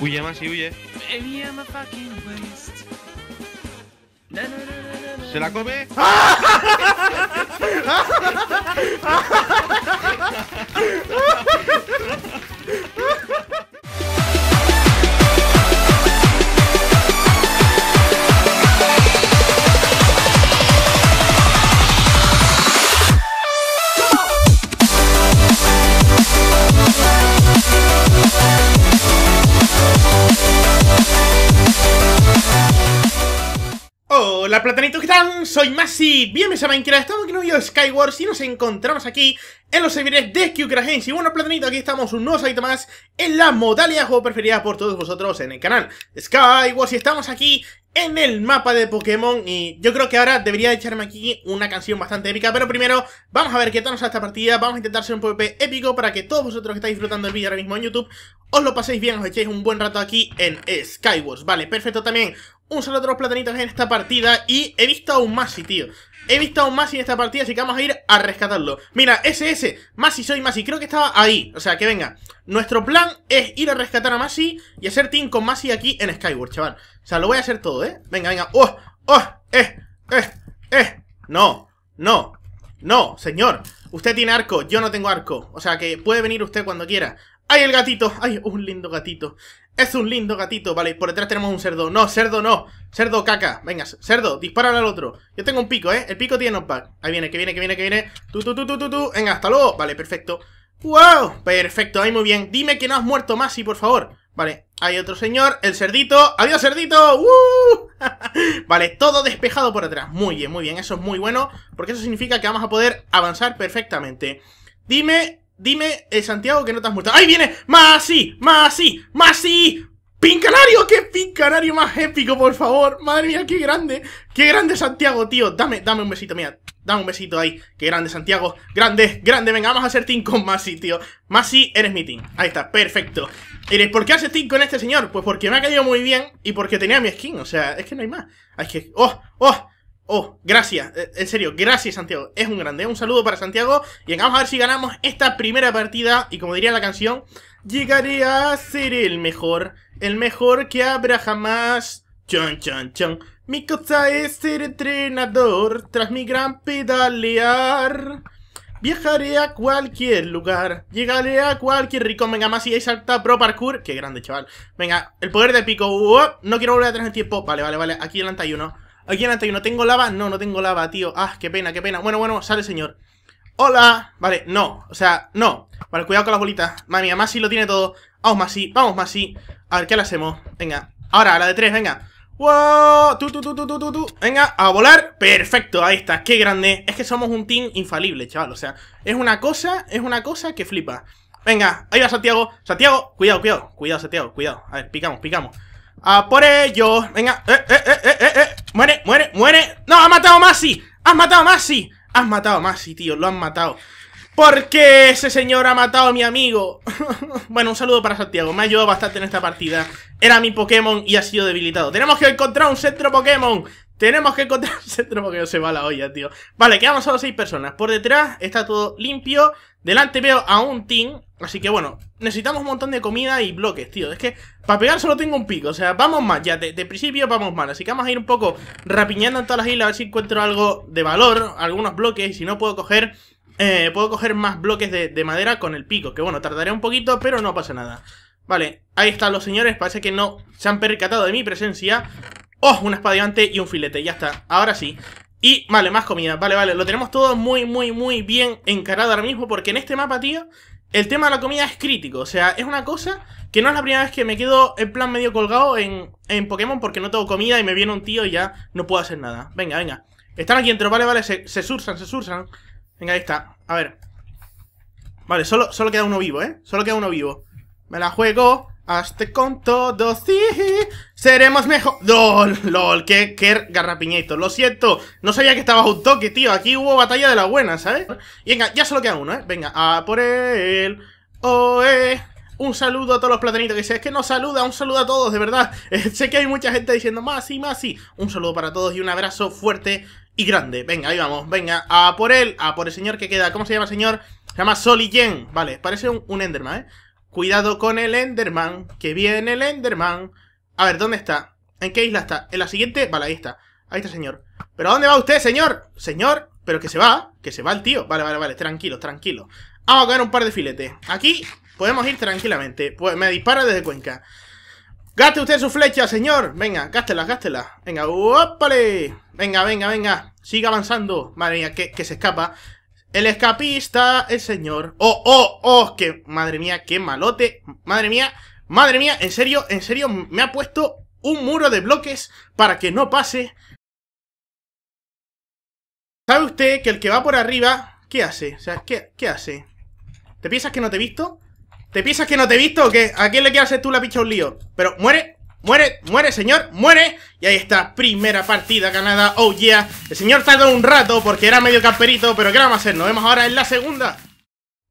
Huye más y huye. ¿Se la come? ¿qué tal? Soy Masi, bienvenidos a Minecraft, estamos aquí en un video de Skywars y nos encontramos aquí en los servidores de Hens Y Bueno, platanito, aquí estamos un nuevo más en la modalidad de juego preferida por todos vosotros en el canal Skywars y estamos aquí en el mapa de Pokémon y yo creo que ahora debería echarme aquí una canción bastante épica, pero primero vamos a ver qué tal nos da esta partida, vamos a intentar ser un PvP épico para que todos vosotros que estáis disfrutando el vídeo ahora mismo en YouTube os lo paséis bien, os echéis un buen rato aquí en Skywars, vale, perfecto también un solo de los platanitos en esta partida y he visto a un Masi, tío. He visto a un Masi en esta partida, así que vamos a ir a rescatarlo. Mira, ese, ese, Masi, soy Masi, creo que estaba ahí. O sea, que venga. Nuestro plan es ir a rescatar a Masi y hacer team con Masi aquí en Skyward, chaval. O sea, lo voy a hacer todo, ¿eh? Venga, venga. ¡Oh! ¡Oh! ¡Eh! ¡Eh! ¡Eh! No, no, no, señor. Usted tiene arco, yo no tengo arco. O sea, que puede venir usted cuando quiera. ¡Ay, el gatito! ¡Ay, un lindo gatito! Es un lindo gatito, vale, por detrás tenemos un cerdo No, cerdo no, cerdo caca Venga, cerdo, dispara al otro Yo tengo un pico, ¿eh? El pico tiene un pack. Ahí viene, que viene, que viene, que viene Tú, tú, tú, tú, tú, tú Venga, hasta luego Vale, perfecto ¡Wow! Perfecto, ahí muy bien Dime que no has muerto más, sí, por favor Vale, hay otro señor, el cerdito ¡Adiós, cerdito! ¡Woo! ¡Uh! vale, todo despejado por atrás Muy bien, muy bien, eso es muy bueno Porque eso significa que vamos a poder avanzar perfectamente Dime Dime, eh, Santiago, que no te has muerto. ¡Ahí viene! ¡Masi! ¡Masi! ¡Masi! ¡Pincanario! ¡Qué pincanario más épico, por favor! ¡Madre mía, qué grande! ¡Qué grande Santiago, tío! Dame, dame un besito, mira. Dame un besito ahí. ¡Qué grande, Santiago! ¡Grande, grande! Venga, vamos a hacer team con Masi, tío. Masi, eres mi team. Ahí está, perfecto. ¿Eres por qué haces team con este señor? Pues porque me ha caído muy bien y porque tenía mi skin. O sea, es que no hay más. Ah, es que... ¡Oh! ¡Oh! Oh, gracias, eh, en serio, gracias Santiago, es un grande, ¿eh? un saludo para Santiago y vamos a ver si ganamos esta primera partida y como diría la canción, llegaré a ser el mejor, el mejor que habrá jamás, chon chon chon, mi cosa es ser entrenador, tras mi gran pedalear, viajaré a cualquier lugar, llegaré a cualquier rico. venga más y salta pro parkour, qué grande chaval, venga, el poder del pico, oh, no quiero volver atrás en tiempo, vale, vale, vale, aquí adelante hay uno. Aquí en ¿no tengo lava? No, no tengo lava, tío. Ah, qué pena, qué pena. Bueno, bueno, sale, señor. ¡Hola! Vale, no, o sea, no Vale, cuidado con las bolitas Madre mía, Masi lo tiene todo Vamos, Masi, vamos, Masi A ver, ¿qué le hacemos? Venga, ahora, la de tres, venga ¡Wow! tú, tú, tú, tú, tú, Venga, a volar Perfecto, ahí está, qué grande Es que somos un team infalible, chaval O sea, es una cosa, es una cosa que flipa Venga, ahí va Santiago Santiago, cuidado, cuidado Cuidado, Santiago, cuidado A ver, picamos, picamos Ah, por ello. Venga. Eh, eh, eh, eh, eh. eh. Muere, muere, muere. No, ha matado a Masi. Has matado a Masi. Has matado a Masi, tío. Lo han matado. Porque ese señor ha matado a mi amigo. bueno, un saludo para Santiago. Me ha ayudado bastante en esta partida. Era mi Pokémon y ha sido debilitado. Tenemos que encontrar un centro Pokémon. Tenemos que encontrar el centro porque no se va la olla, tío. Vale, quedamos solo seis personas. Por detrás está todo limpio. Delante veo a un team. Así que bueno, necesitamos un montón de comida y bloques, tío. Es que para pegar solo tengo un pico. O sea, vamos mal. Ya, de, principio vamos mal. Así que vamos a ir un poco rapiñando en todas las islas a ver si encuentro algo de valor. Algunos bloques. Y si no puedo coger... Eh, puedo coger más bloques de, de madera con el pico. Que bueno, tardaré un poquito, pero no pasa nada. Vale, ahí están los señores, parece que no se han percatado de mi presencia Oh, una espada y un filete, ya está. Ahora sí. Y vale, más comida. Vale, vale. Lo tenemos todo muy, muy, muy bien encarado ahora mismo. Porque en este mapa, tío, el tema de la comida es crítico. O sea, es una cosa que no es la primera vez que me quedo en plan medio colgado en, en Pokémon porque no tengo comida y me viene un tío y ya no puedo hacer nada. Venga, venga. Están aquí dentro, vale, vale. Se, se sursan, se sursan. Venga, ahí está. A ver. Vale, solo queda uno vivo, ¿eh? Solo queda uno vivo. Me la juego. Hazte con todo, sí. Seremos mejor. LOL, lol, qué, qué garrapiñito Lo siento, no sabía que estabas un toque, tío. Aquí hubo batalla de la buena, ¿sabes? Y venga, ya solo queda uno, ¿eh? Venga, a por él. Oe. Un saludo a todos los platanitos que sé, es que nos saluda, un saludo a todos, de verdad. Eh, sé que hay mucha gente diciendo más y más y. Un saludo para todos y un abrazo fuerte y grande. Venga, ahí vamos, venga, a por él, a por el señor que queda. ¿Cómo se llama el señor? Se llama yen Vale, parece un, un Enderman, ¿eh? Cuidado con el Enderman, que viene el Enderman. A ver, ¿dónde está? ¿En qué isla está? ¿En la siguiente? Vale, ahí está. Ahí está, señor. ¿Pero a dónde va usted, señor? Señor, pero que se va, que se va el tío. Vale, vale, vale, tranquilo, tranquilo. Vamos a coger un par de filetes. Aquí podemos ir tranquilamente. Pues me dispara desde Cuenca. Gaste usted su flecha, señor. Venga, gástela, gástela Venga, guapale. Venga, venga, venga. Siga avanzando. Madre mía, que, que se escapa. El escapista, el señor. ¡Oh, oh, oh! ¡Qué madre mía, qué malote! ¡Madre mía! ¡Madre mía! En serio, en serio, me ha puesto un muro de bloques para que no pase. ¿Sabe usted que el que va por arriba... ¿Qué hace? O sea, ¿qué, hace? ¿Te piensas que no te he visto? ¿Te piensas que no te he visto qué? ¿A quién le quieres hacer tú la picha un lío? Pero, muere, Muere, muere, señor, muere. Y ahí está, primera partida ganada. Oh yeah. El señor tardó un rato porque era medio camperito, pero ¿qué vamos a hacer? Nos vemos ahora en la segunda.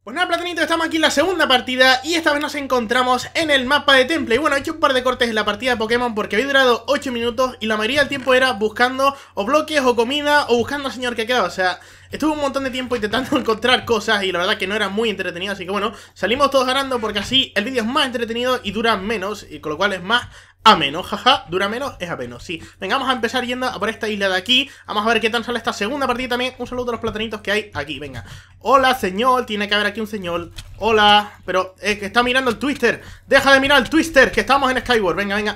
Pues nada, platanito, estamos aquí en la segunda partida y esta vez nos encontramos en el mapa de Temple. Y bueno, he hecho un par de cortes en la partida de Pokémon porque había durado 8 minutos y la mayoría del tiempo era buscando o bloques o comida o buscando al señor que quedaba. O sea, estuve un montón de tiempo intentando encontrar cosas y la verdad que no era muy entretenido. Así que bueno, salimos todos ganando porque así el vídeo es más entretenido y dura menos y con lo cual es más a menos, jaja, dura menos, es a menos, sí. Venga, a empezar yendo a por esta isla de aquí. Vamos a ver qué tan sale esta segunda partida también. Un saludo a los platanitos que hay aquí, venga. Hola, señor, tiene que haber aquí un señor. Hola, pero eh, que está mirando el twister. Deja de mirar el twister, que estamos en Skyward. Venga, venga.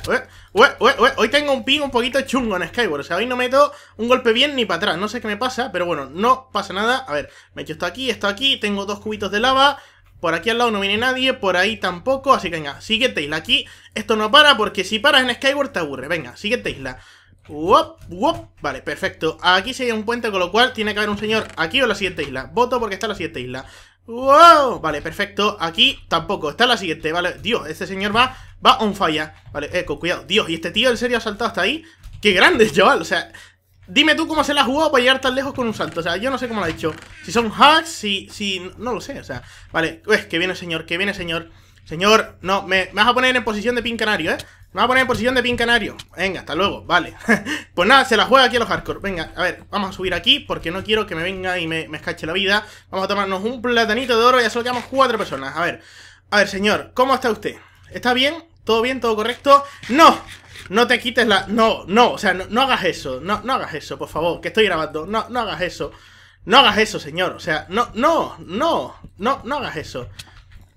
hoy tengo un ping un poquito chungo en Skyward. O sea, hoy no meto un golpe bien ni para atrás. No sé qué me pasa, pero bueno, no pasa nada. A ver, me he hecho esto aquí, esto aquí. Tengo dos cubitos de lava. Por aquí al lado no viene nadie, por ahí tampoco, así que venga, siguiente isla. Aquí esto no para porque si paras en Skyward te aburre. Venga, siguiente isla. ¡Wop! ¡Wop! Vale, perfecto. Aquí sería un puente, con lo cual tiene que haber un señor aquí o la siguiente isla. Voto porque está en la siguiente isla. ¡Wow! Vale, perfecto. Aquí tampoco. Está en la siguiente, vale. Dios, este señor va, va on falla. Vale, eco, cuidado. Dios, y este tío en serio ha saltado hasta ahí. ¡Qué grande, chaval! O sea, Dime tú cómo se la jugó para llegar tan lejos con un salto. O sea, yo no sé cómo lo ha hecho. Si son hacks, si. si no lo sé. O sea, vale. pues que viene, señor, que viene, señor. Señor, no, me, vas a poner en posición de pin canario, ¿eh? Me vas a poner en posición de pin canario. Venga, hasta luego, vale. pues nada, se la juega aquí a los hardcore. Venga, a ver, vamos a subir aquí porque no quiero que me venga y me, me escache la vida. Vamos a tomarnos un platanito de oro, ya solo quedamos cuatro personas. A ver, a ver, señor, ¿cómo está usted? ¿Está bien? ¿Todo bien? ¿Todo correcto? ¡No! no te quites la... No, no, o sea, no, hagas eso, no, no hagas eso, por favor, que estoy grabando, no, no hagas eso, no hagas eso, señor, o sea, no, no, no, no, no hagas eso.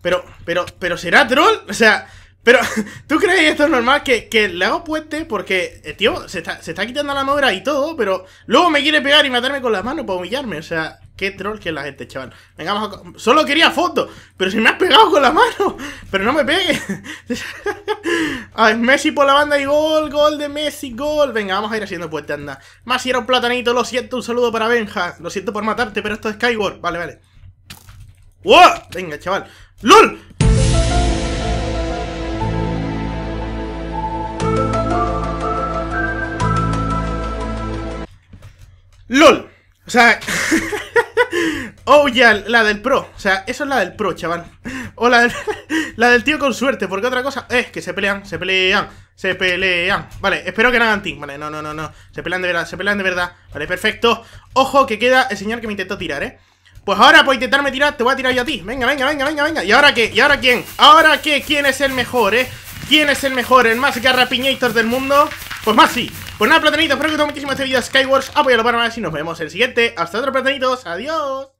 Pero, pero, pero será troll, o sea, pero, ¿tú crees que esto es normal? Que, que le hago puente porque, el tío, se está, se está quitando la madera y todo, pero luego me quiere pegar y matarme con las manos para humillarme, o sea, Qué troll que es la gente, chaval. Venga, vamos Solo quería foto, pero si me has pegado con la mano. Pero no me pegues. a ver, Messi por la banda y gol, gol de Messi, gol. Venga, vamos a ir haciendo puente, anda. Más si era un platanito, lo siento, un saludo para Benja. Lo siento por matarte, pero esto es Skyward. Vale, vale. ¡Wow! Venga, chaval. ¡LOL! ¡LOL! O sea. oh, ya, la del pro. O sea, eso es la del pro, chaval. O la del, tío con suerte, porque otra cosa es que se pelean, se pelean, se pelean. Vale, espero que no hagan team. Vale, no, no, no, no. Se pelean de verdad, se pelean de verdad. Vale, perfecto. Ojo, que queda el señor que me intentó tirar, ¿eh? Pues ahora por intentarme tirar, te voy a tirar yo a ti. Venga, venga, venga, venga, venga. ¿Y ahora qué? ¿Y ahora quién? ¿Ahora qué? ¿Quién es el mejor, eh? ¿Quién es el mejor? ¿El más garrapiñator del mundo? Pues más sí. Pues nada, platanitos, espero que os muchísimo este vídeo Skywars, Apoyalo para más y nos vemos en el siguiente. Hasta otro platanitos, adiós.